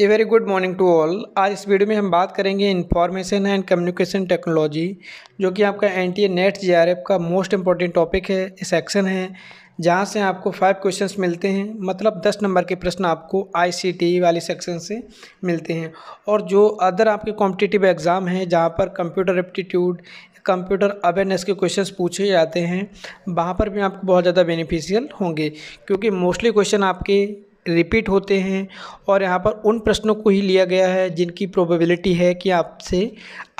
A very good morning to all आज इस video में हम बात करेंगे इन्फॉर्मेशन एंड कम्युनिकेशन टेक्नोलॉजी जो कि आपका N T A net J R F का मोस्ट इंपॉर्टेंट टॉपिक है इस सेक्शन है जहाँ से आपको फाइव क्वेश्चंस मिलते हैं मतलब दस नंबर के प्रश्न आपको आईसीटी e वाले सेक्शन से मिलते हैं और जो अदर आपके कॉम्पिटिटिव एग्ज़ाम हैं जहाँ पर कंप्यूटर एप्टीट्यूड कंप्यूटर अवेयरनेस के क्वेश्चंस पूछे जाते हैं वहाँ पर भी आपको बहुत ज़्यादा बेनिफिशियल होंगे क्योंकि मोस्टली क्वेश्चन आपके रिपीट होते हैं और यहाँ पर उन प्रश्नों को ही लिया गया है जिनकी प्रोबेबिलिटी है कि आपसे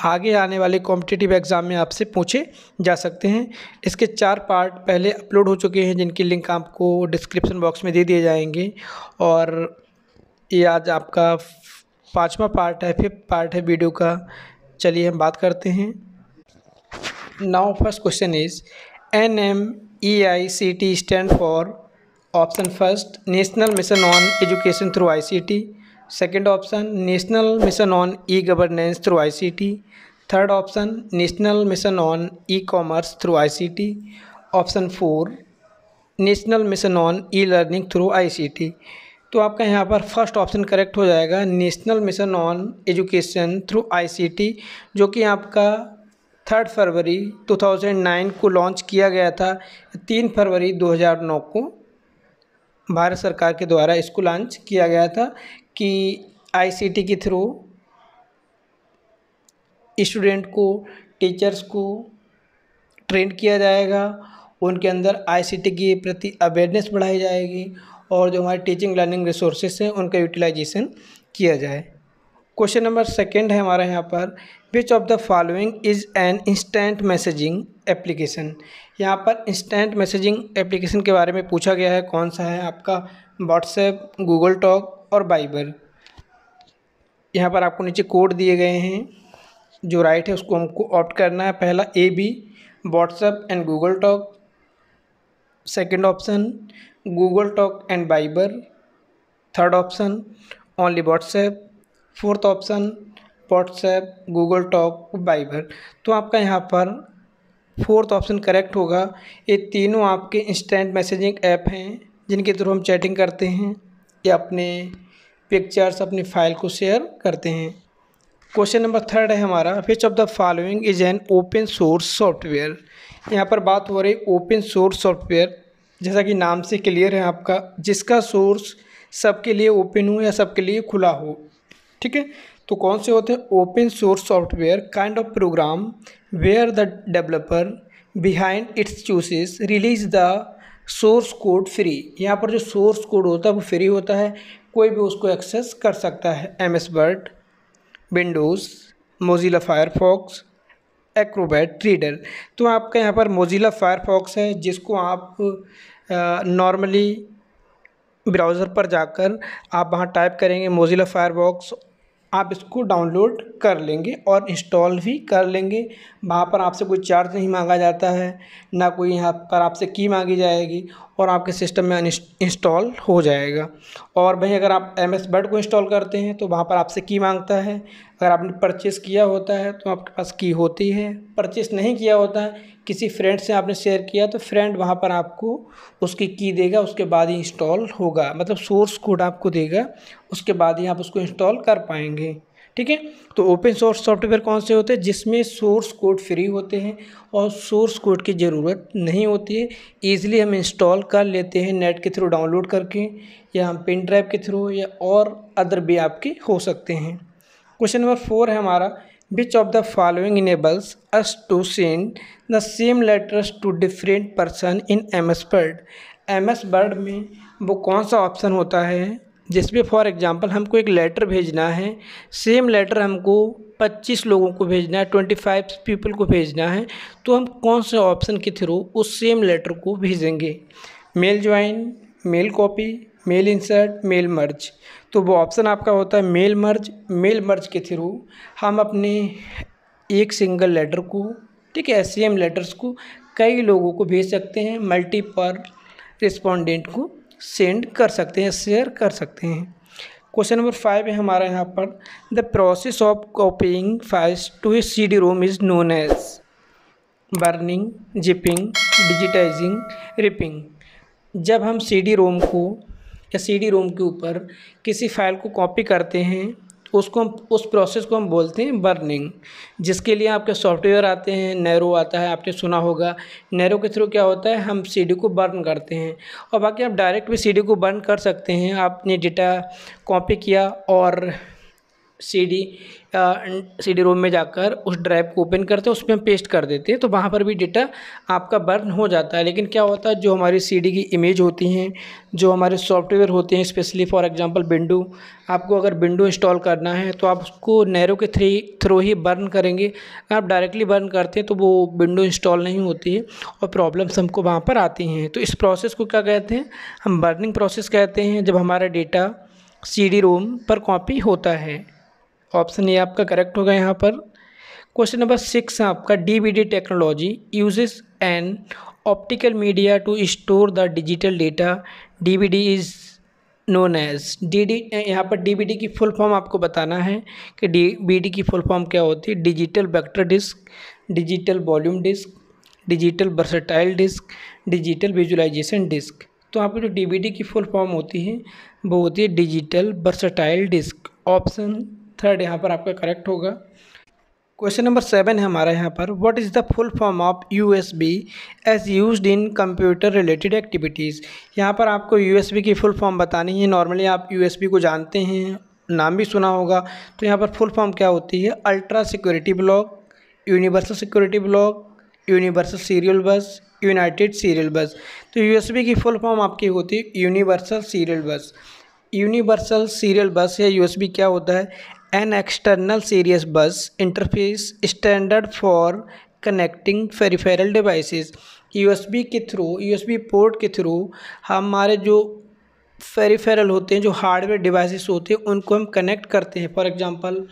आगे आने वाले कॉम्पिटिटिव एग्ज़ाम में आपसे पूछे जा सकते हैं इसके चार पार्ट पहले अपलोड हो चुके हैं जिनकी लिंक आपको डिस्क्रिप्शन बॉक्स में दे दिए जाएंगे और ये आज आपका पाँचवा पार्ट है फिफ्थ पार्ट है वीडियो का चलिए हम बात करते हैं now first question is N M E I C T stand for option first national mission on education through ICT second option national mission on e governance through ICT third option national mission on e commerce through ICT option four national mission on e learning through ICT तो आपका यहाँ पर first option correct हो जाएगा national mission on education through ICT जो कि आपका third फरवरी 2009 को लॉन्च किया गया था तीन फरवरी 2009 को भारत सरकार के द्वारा इसको लॉन्च किया गया था कि आईसीटी के थ्रू स्टूडेंट को टीचर्स को ट्रेन किया जाएगा उनके अंदर आईसीटी के प्रति अवेयरनेस बढ़ाई जाएगी और जो हमारे टीचिंग लर्निंग रिसोर्सेस हैं उनका यूटिलाइजेशन किया जाए क्वेश्चन नंबर सेकेंड है हमारे यहाँ पर which of the following is an instant messaging application यहाँ पर इंस्टेंट मैसेजिंग एप्लीकेशन के बारे में पूछा गया है कौन सा है आपका व्हाट्सएप गूगल टॉक और बाइबर यहाँ पर आपको नीचे कोड दिए गए हैं जो राइट है उसको हमको ऑप्ट करना है पहला A B WhatsApp and Google Talk second option Google Talk and Viber third option only WhatsApp fourth option WhatsApp Google Talk Viber तो आपका यहाँ पर फोर्थ ऑप्शन करेक्ट होगा ये तीनों आपके इंस्टेंट मैसेजिंग ऐप हैं जिनके थ्रू हम चैटिंग करते हैं या अपने पिक्चर्स अपनी फाइल को शेयर करते हैं क्वेश्चन नंबर थर्ड है हमारा which of the following is an open source software यहाँ पर बात हो रही ओपन सोर्स सॉफ्टवेयर जैसा कि नाम से क्लियर है आपका जिसका सोर्स सबके लिए ओपन हो या सबके लिए खुला हो ठीक है तो कौन से होते हैं open source software kind of program where the developer behind its chooses release the source code free यहाँ पर जो सोर्स कोड होता है वो फ्री होता है कोई भी उसको एक्सेस कर सकता है M S Word Windows Mozilla Firefox Acrobat Reader तो आपका यहाँ पर मोजिला फायरफॉक्स है जिसको आप नॉर्मली ब्राउज़र पर जाकर आप वहाँ टाइप करेंगे मोज़िला फायरबॉक्स आप इसको डाउनलोड कर लेंगे और इंस्टॉल भी कर लेंगे वहाँ पर आपसे कोई चार्ज नहीं मांगा जाता है ना कोई यहाँ पर आपसे की मांगी जाएगी और आपके सिस्टम में इंस्टॉल हो जाएगा और वहीं अगर आप एम एस को इंस्टॉल करते हैं तो वहाँ पर आपसे की मांगता है अगर आपने परचेस किया होता है तो आपके पास की होती है परचेस नहीं किया होता है किसी फ्रेंड से आपने शेयर किया तो फ्रेंड वहाँ पर आपको उसकी की देगा उसके बाद ही इंस्टॉल होगा मतलब सोर्स कोड आपको देगा उसके बाद ही आप उसको इंस्टॉल कर पाएंगे ठीक है तो ओपन सोर्स सॉफ्टवेयर कौन से होते हैं जिसमें सोर्स कोड फ्री होते हैं और सोर्स कोड की ज़रूरत नहीं होती है ईजिली हम इंस्टॉल कर लेते हैं नेट के थ्रू डाउनलोड करके या हम पेन ड्राइव के थ्रू या और अदर भी आपके हो सकते हैं क्वेश्चन नंबर फोर है हमारा which of the following enables us to send the same letters to different person in M S Word M S Word में वो कौन सा ऑप्शन होता है जिसमें फॉर एग्ज़ाम्पल हमको एक लेटर भेजना है सेम लेटर हमको 25 लोगों को भेजना है 25 पीपल को भेजना है तो हम कौन से ऑप्शन के थ्रू उस सेम लेटर को भेजेंगे mail join mail copy mail insert mail merge तो वो ऑप्शन आपका होता है मेल मर्ज मेल मर्ज के थ्रू हम अपने एक सिंगल लेटर को ठीक है एस लेटर्स को कई लोगों को भेज सकते हैं मल्टीपल रिस्पोंडेंट को सेंड कर सकते हैं शेयर कर सकते हैं क्वेश्चन नंबर फाइव है हमारा यहाँ पर the process of copying files to a C D ROM is known as burning zipping digitising ripping जब हम सी डी रोम को या सी रोम के ऊपर किसी फाइल को कॉपी करते हैं उसको हम उस प्रोसेस को हम बोलते हैं बर्निंग जिसके लिए आपके सॉफ्टवेयर आते हैं नैरो आता है आपने सुना होगा नैरो के थ्रू क्या होता है हम सीडी को बर्न करते हैं और बाकी आप डायरेक्ट भी सीडी को बर्न कर सकते हैं आपने डेटा कॉपी किया और सीडी सी डी रोम में जाकर उस ड्राइव को ओपन करते हैं उस पर हम पेस्ट कर देते हैं तो वहाँ पर भी डेटा आपका बर्न हो जाता है लेकिन क्या होता है जो हमारी सी डी की इमेज होती हैं जो हमारे सॉफ्टवेयर होते हैं स्पेशली फॉर एग्जांपल विंडो आपको अगर विंडो इंस्टॉल करना है तो आप उसको नैरो के थ्री थ्रो ही बर्न करेंगे आप डायरेक्टली बर्न करते हैं तो वो विंडो इंस्टॉल नहीं होती है और प्रॉब्लम्स हमको वहाँ पर आती हैं तो इस प्रोसेस को क्या कहते हैं हम बर्निंग प्रोसेस कहते हैं जब हमारा डेटा सी डी रोम पर कॉपी होता है ऑप्शन ये आपका करेक्ट होगा यहाँ पर क्वेश्चन नंबर सिक्स है आपका D technology uses an optical media to store the digital data D is known as D D यहाँ पर डी बी डी की फुल फॉर्म आपको बताना है कि डी बी डी की फुल फॉर्म क्या होती है digital vector disc digital volume disc digital versatile disc digital visualization disc तो यहाँ पर जो डी बी डी की फुल फॉर्म होती है वो होती है digital versatile disc option third यहाँ पर आपका करेक्ट होगा क्वेश्चन नंबर सेवन है हमारा यहाँ पर what is the full form of U S B as use in computer related activities यहाँ पर आपको यू एस बी की फुल फॉर्म बतानी है नॉर्मली आप यू एस बी को जानते हैं नाम भी सुना होगा तो यहाँ पर फुल फॉर्म क्या होती है ultra security block universal security block universal serial bus united serial bus तो यू की फुल फॉर्म आपकी होती है universal serial bus universal serial bus या यू क्या होता है an external series bus interface standard for connecting U S B के थ्रू बी पोर्ट के थ्रू हमारे जो फेरीफेरल होते हैं जो हार्डवेयर डिवाइस होते हैं उनको हम कनेक्ट करते हैं फॉर एग्जाम्पल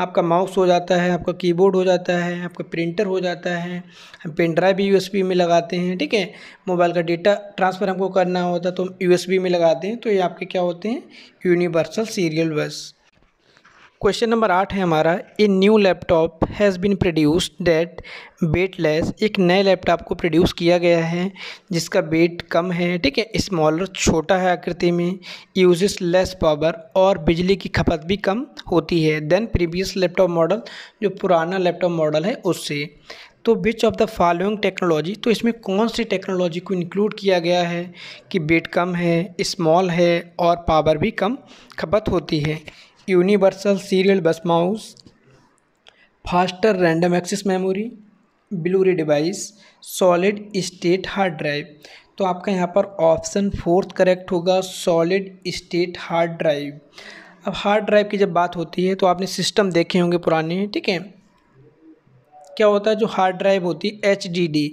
आपका माउस हो जाता है आपका कीबोर्ड हो जाता है आपका प्रिंटर हो जाता है हम पेन ड्राइव भी बी में लगाते हैं ठीक है मोबाइल का डेटा ट्रांसफ़र हमको करना होता है तो हम बी में लगाते हैं तो ये आपके क्या होते हैं universal serial bus question number आठ है हमारा a new laptop has been produce that bet less एक नए लैपटॉप को प्रोड्यूस किया गया है जिसका वेट कम है ठीक है स्मॉलर छोटा है आकृति में यूजेस लेस पावर और बिजली की खपत भी कम होती है देन प्रीवियस लैपटॉप मॉडल जो पुराना लैपटॉप मॉडल है उससे तो which of the following technology तो इसमें कौन सी टेक्नोलॉजी को इंक्लूड किया गया है कि वेट कम है स्मॉल है और पावर भी कम खपत होती है universal serial bus mouse faster random access memory blu ray device solid state hard drive तो आपका यहाँ पर ऑप्शन फोर्थ करेक्ट होगा सॉलिड स्टेट हार्ड ड्राइव अब हार्ड ड्राइव की जब बात होती है तो आपने सिस्टम देखे होंगे पुराने ठीक है क्या होता है जो हार्ड ड्राइव होती है H D D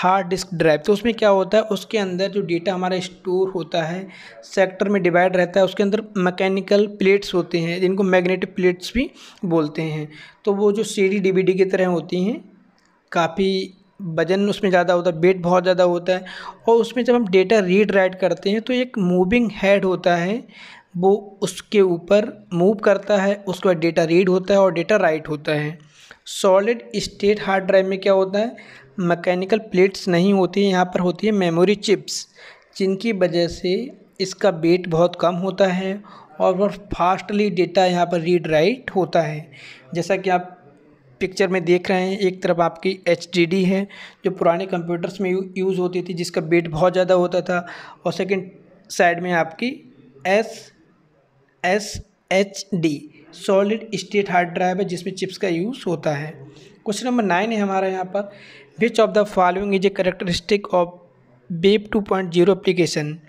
hard disk drive तो उसमें क्या होता है उसके अंदर जो डेटा हमारा स्टोर होता है सेक्टर में डिवाइड रहता है उसके अंदर मैकेनिकल प्लेट्स होते हैं जिनको मैग्नेटिक प्लेट्स भी बोलते हैं तो वो जो सी डी डी की तरह होती हैं काफ़ी वजन उसमें ज़्यादा होता है वेट बहुत ज़्यादा होता है और उसमें जब हम डेटा रीड राइट करते हैं तो एक मूविंग हेड होता है वो उसके ऊपर मूव करता है उसके बाद डेटा रीड होता है और डेटा राइट होता है सॉलिड स्टेट हार्ड ड्राइव में क्या होता है मैकेनिकल प्लेट्स नहीं होती यहाँ पर होती है मेमोरी चिप्स जिनकी वजह से इसका वेट बहुत कम होता है और बहुत फास्टली डेटा यहाँ पर रीड राइट होता है जैसा कि आप पिक्चर में देख रहे हैं एक तरफ आपकी एच है जो पुराने कंप्यूटर्स में यूज़ होती थी जिसका वेट बहुत ज़्यादा होता था और सेकेंड साइड में आपकी S S H D solid state hard drive है जिसमें चिप्स का यूज़ होता है क्वेश्चन नंबर नाइन है हमारा यहाँ पर Which of the following is a characteristic of BAPE 2.0 application?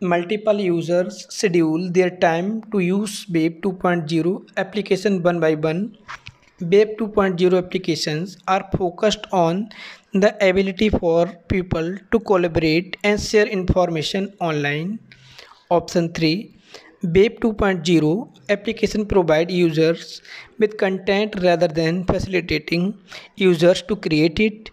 Multiple users schedule their time to use BAPE 2.0 application one by one. BAPE 2.0 applications are focused on the ability for people to collaborate and share information online. Option 3 BAPE 2.0 application provide users with content rather than facilitating users to create it.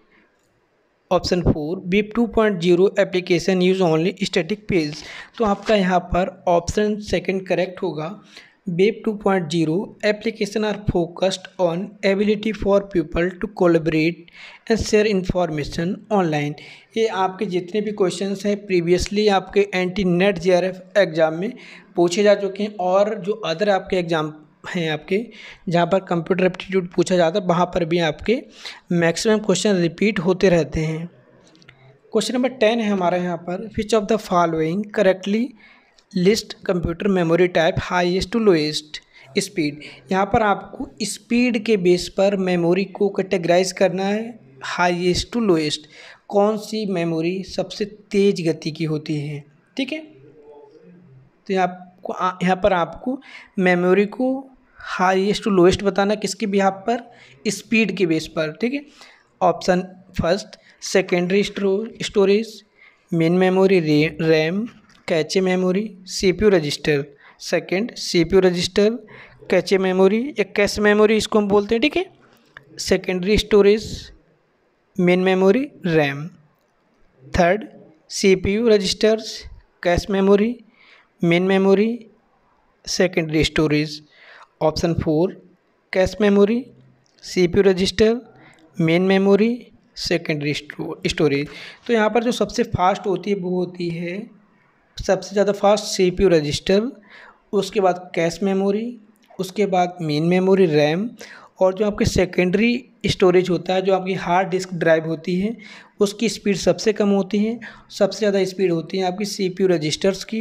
Option four web two point zero application use only static page तो आपका यहाँ पर option second correct होगा web two point zero application are focused on ability for people to collaborate and share information online ये आपके जितने भी question हैं प्रीवियसली आपके एंटी नेट जे एग्ज़ाम में पूछे जा चुके हैं और जो अदर आपके एग्जाम हैं आपके जहाँ पर कंप्यूटर एप्टीट्यूड पूछा जाता है वहाँ पर भी आपके मैक्सिमम क्वेश्चन रिपीट होते रहते हैं क्वेश्चन नंबर टेन है हमारे यहाँ पर which of the following correctly list computer memory type highest to lowest speed यहाँ पर आपको स्पीड के बेस पर मेमोरी को कैटेगराइज करना है हाईएस्ट टू लोएस्ट कौन सी मेमोरी सबसे तेज़ गति की होती है ठीक है तो आपको यहाँ पर आपको मेमोरी को हाईएस्ट टू लोएस्ट बताना किसके आप पर स्पीड के बेस पर ठीक है option first secondary storage main memory RAM cache memory CPU register second CPU register cache memory या कैश मेमोरी इसको हम बोलते हैं ठीक है secondary storage main memory RAM third CPU registers cache memory main memory secondary storage option four cache memory CPU register main memory secondary storage तो यहाँ पर जो सबसे फास्ट होती है वो होती है सबसे ज़्यादा फास्ट सीपीयू रजिस्टर उसके बाद कैश मेमोरी उसके बाद मेन मेमोरी रैम और जो आपके सेकेंडरी स्टोरेज होता है जो आपकी हार्ड डिस्क ड्राइव होती है उसकी स्पीड सबसे कम होती है सबसे ज़्यादा स्पीड होती है आपकी सीपीयू रजिस्टर्स की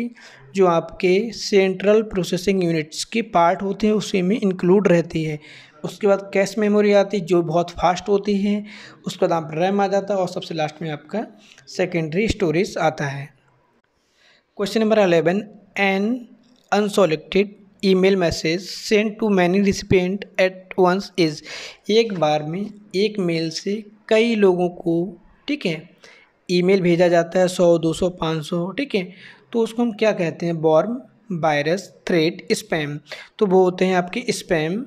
जो आपके सेंट्रल प्रोसेसिंग यूनिट्स के पार्ट होते हैं उसी में इंक्लूड रहती है उसके बाद कैश मेमोरी आती है जो बहुत फास्ट होती है उसके बाद आप रैम आ जाता है और सबसे लास्ट में आपका सेकेंडरी स्टोरेज आता है question number eleven an unsolicited email message send to many recipient at once is एक बार में एक मेल से कई लोगों को ठीक है ईमेल भेजा जाता है सौ दो सौ पाँच सौ ठीक है तो उसको हम क्या कहते हैं बॉर्म वायरस थ्रेट स्पैम तो वो होते हैं आपके स्पैम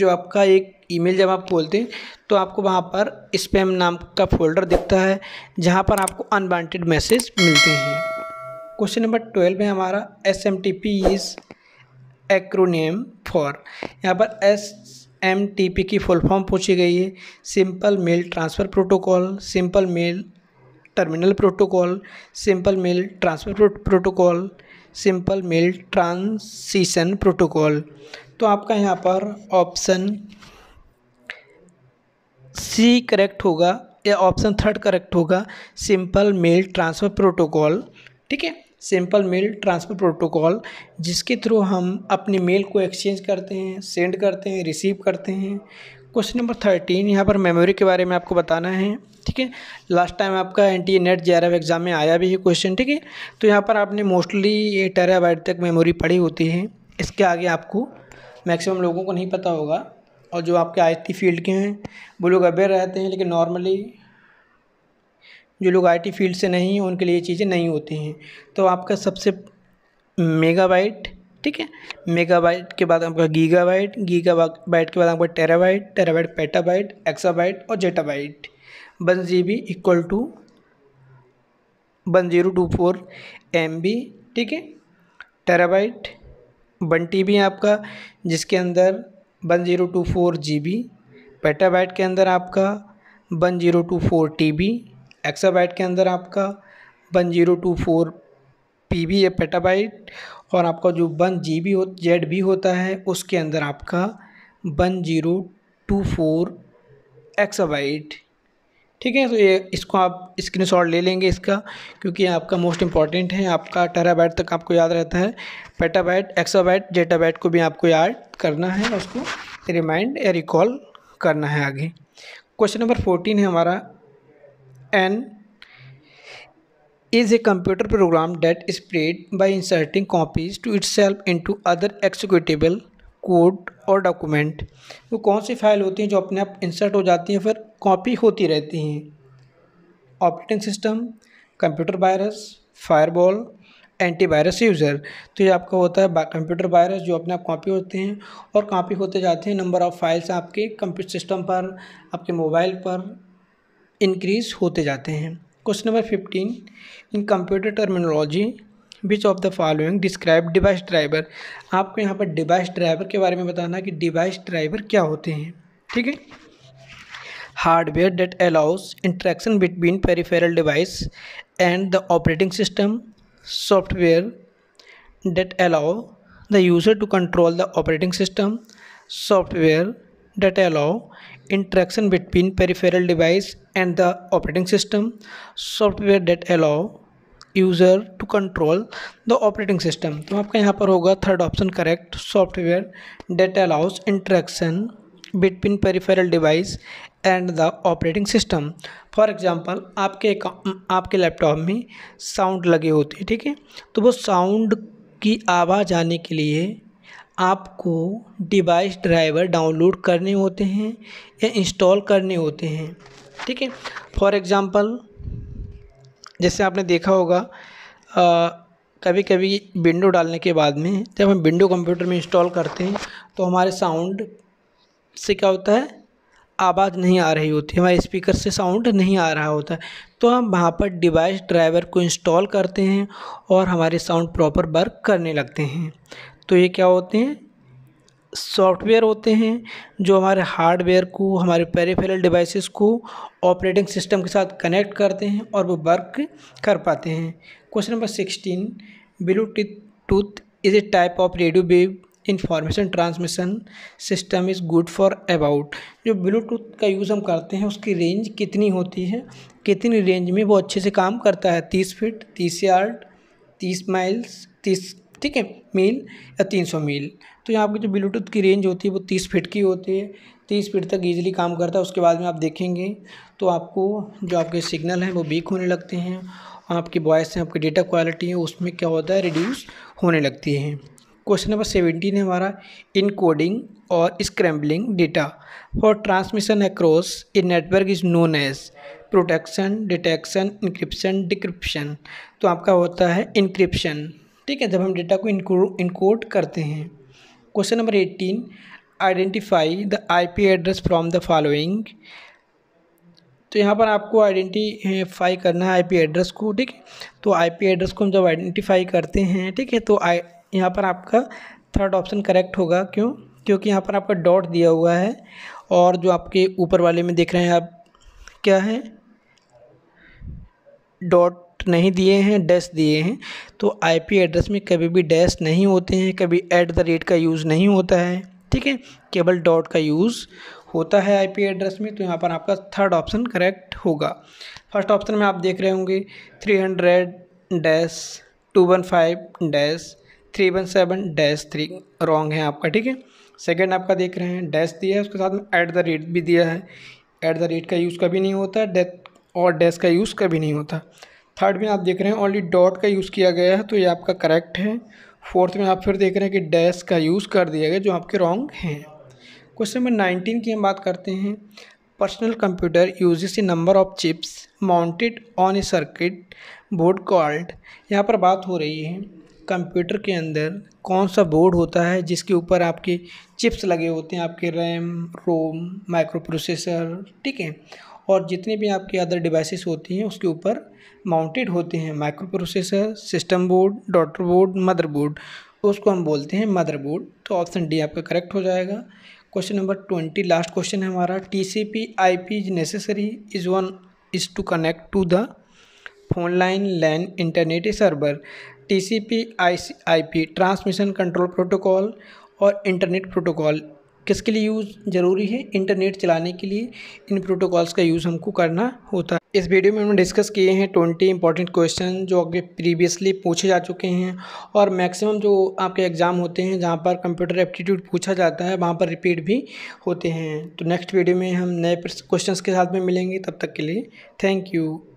जो आपका एक ईमेल जब आप खोलते हैं तो आपको वहाँ पर स्पैम नाम का फोल्डर दिखता है जहाँ पर आपको अनवांटेड मैसेज मिलते हैं क्वेश्चन नंबर ट्वेल्व है हमारा S M T P is acronym for यहाँ पर एस एम टी पी की फुल फॉर्म पूछी गई है simple mail transfer protocol simple mail terminal protocol simple mail transfer protocol simple mail transition protocol तो आपका यहाँ पर ऑप्शन सी करेक्ट होगा या ऑप्शन थर्ड करेक्ट होगा सिंपल मेल ट्रांसफ़र प्रोटोकॉल ठीक है सिंपल मेल ट्रांसफ़र प्रोटोकॉल जिसके थ्रू हम अपने मेल को एक्सचेंज करते हैं सेंड करते हैं रिसीव करते हैं क्वेश्चन नंबर थर्टीन यहाँ पर मेमोरी के बारे में आपको बताना है ठीक है लास्ट टाइम आपका N T net J exam में आया भी है क्वेश्चन ठीक है तो यहाँ पर आपने मोस्टली टेराबाइट तक मेमोरी पड़ी होती है इसके आगे आपको मैक्सिमम लोगों को नहीं पता होगा और जो आपके आई फील्ड के हैं वो लोग अवेयर रहते हैं लेकिन नॉर्मली जो लोग आई टी फील्ड से नहीं हैं उनके लिए ये चीज़ें नहीं होती हैं तो आपका सबसे मेगाबाइट ठीक है मेगाबाइट के बाद आपका गीगाबाइट गीगाबाइट के बाद आपका टेराबाइट टेराबाइट पेटाबाइट एक्साबाइट और zettabyte one G B equal to one zero two four M B ठीक है टेराबाइट वन टी बी आपका जिसके अंदर one zero two four G B petabyte के अंदर आपका one zero two four T B exabyte के अंदर आपका one zero two four P B या पेटाबाइट और आपका जो वन जी बी हो जेड बी होता है उसके अंदर आपका one zero two four exabyte ठीक है तो ये इसको आप स्क्रीनशॉट ले लेंगे इसका क्योंकि आपका मोस्ट इंपॉर्टेंट है आपका टेराबाइट तक आपको याद रहता है पेटाबाइट एक्साबाइट जेटाबाइट को भी आपको याद करना है उसको रिमाइंड या रिकॉल करना है आगे क्वेश्चन नंबर फोर्टीन है हमारा an is a computer program that is played by inserting copies to itself into other executable code और डॉक्यूमेंट वो कौन सी फाइल होती हैं जो अपने आप इंसर्ट हो जाती हैं फिर कॉपी होती रहती हैं operating system computer virus firewall antivirus user तो ये आपका होता है कंप्यूटर वायरस जो अपने आप कॉपी होते हैं और कॉपी होते जाते हैं नंबर ऑफ़ फाइल्स आपके कंप्यूटर सिस्टम पर आपके मोबाइल पर इंक्रीज होते जाते हैं question number fifteen in computer terminology which of the following describe device driver आपको यहाँ पर डिवाइस ड्राइवर के बारे में बताना कि डिवाइस ड्राइवर क्या होते हैं ठीक है hardware that allows interaction between peripheral device and the operating system software that allow the user to control the operating system software that allow interaction between peripheral device and the operating system software that allow user to control the operating system तो आपका यहाँ पर होगा third option correct software that allows interaction between peripheral device and the operating system for example आपके आपके laptop में sound लगी होती है ठीक है तो वो साउंड की आवाज़ आने के लिए आपको डिवाइस ड्राइवर डाउनलोड करने होते हैं या इंस्टॉल करने होते हैं ठीक है फॉर एग्ज़ाम्पल जैसे आपने देखा होगा आ, कभी कभी विंडो डालने के बाद में जब हम विंडो कंप्यूटर में इंस्टॉल करते हैं तो हमारे साउंड से क्या होता है आवाज़ नहीं आ रही होती हमारे स्पीकर से साउंड नहीं आ रहा होता तो हम वहाँ पर डिवाइस ड्राइवर को इंस्टॉल करते हैं और हमारे साउंड प्रॉपर वर्क करने लगते हैं तो ये क्या होते हैं सॉफ्टवेयर होते हैं जो हमारे हार्डवेयर को हमारे पेरिफेरल डिवाइसेस को ऑपरेटिंग सिस्टम के साथ कनेक्ट करते हैं और वो वर्क कर पाते हैं question number sixteen bluetooth is a type of radio wave information transmission system is good for about जो ब्लूटूथ का यूज़ हम करते हैं उसकी रेंज कितनी होती है कितनी रेंज में वो अच्छे से काम करता है तीस फिट तीस यार्ड तीस माइल्स तीस ठीक है मील या तीन सौ मील तो यहाँ आपकी जो ब्लूटूथ की रेंज होती है वो तीस फिट की होती है तीस फिट तक ईजिली काम करता है उसके बाद में आप देखेंगे तो आपको जो आपके सिग्नल हैं वो वीक होने लगते हैं आपकी वॉइस हैं आपकी डेटा क्वालिटी है उसमें क्या होता है रिड्यूस होने लगती है क्वेश्चन नंबर सेवेंटीन है हमारा इनकोडिंग और scrambling data for transmission across a network is known as protection detection encryption decryption तो आपका होता है इंक्रिप्शन ठीक है जब हम डेटा को इनको इनकोड करते हैं question number eighteen identify the IP address from the following तो यहाँ पर आपको आइडेंटिफाई करना है आईपी एड्रेस को ठीक है तो आईपी एड्रेस को हम जब आइडेंटिफाई करते हैं ठीक है तो आई यहाँ पर आपका थर्ड ऑप्शन करेक्ट होगा क्यों क्योंकि यहाँ पर आपका डॉट दिया हुआ है और जो आपके ऊपर वाले में देख रहे हैं आप क्या है डॉट नहीं दिए हैं डैश दिए हैं तो आईपी एड्रेस में कभी भी डैश नहीं होते हैं कभी एट द रेट का यूज़ नहीं होता है ठीक है केवल डॉट का यूज़ होता है आईपी एड्रेस में तो यहाँ पर आपका थर्ड ऑप्शन करेक्ट होगा फर्स्ट ऑप्शन में आप देख रहे होंगे three hundred dash two one five dash three one seven dash three wrong है आपका ठीक है सेकेंड आपका देख रहे हैं डैश दिया है उसके साथ में एट द रेट भी दिया है एट द रेट का यूज़ कभी नहीं होता डेथ और डैश का यूज़ कभी नहीं होता थर्ड में आप देख रहे हैं ओनली डॉट का यूज़ किया गया है तो ये आपका करेक्ट है फोर्थ में आप फिर देख रहे हैं कि डैश का यूज़ कर दिया गया जो आपके रॉन्ग हैं क्वेश्चन नंबर नाइनटीन की हम बात करते हैं personal computer use a number of chips mounted on a circuit board called यहाँ पर बात हो रही है कंप्यूटर के अंदर कौन सा बोर्ड होता है जिसके ऊपर आपके चिप्स लगे होते हैं आपके रैम रोम माइक्रो प्रोसेसर ठीक है और जितने भी आपके अदर डिवाइसेस होती हैं उसके ऊपर माउंटेड होते हैं microprocessor system board daughter board board उसको हम बोलते हैं मदर बोर्ड तो ऑप्शन डी आपका करेक्ट हो जाएगा question number twenty last question है हमारा T C P I P is necessary is one is to connect to the phone line LAN internet server T C P I C I P transmission control protocol और internet protocol किसके लिए use ज़रूरी है internet चलाने के लिए इन protocols का use हमको करना होता है इस वीडियो में हमने डिस्कस किए हैं ट्वेंटी इंपॉर्टेंट क्वेश्चन जो आगे प्रीवियसली पूछे जा चुके हैं और मैक्सिमम जो आपके एग्ज़ाम होते हैं जहाँ पर कंप्यूटर एप्टीट्यूड पूछा जाता है वहाँ पर रिपीट भी होते हैं तो नेक्स्ट वीडियो में हम नए क्वेश्चंस के साथ में मिलेंगे तब तक के लिए थैंक यू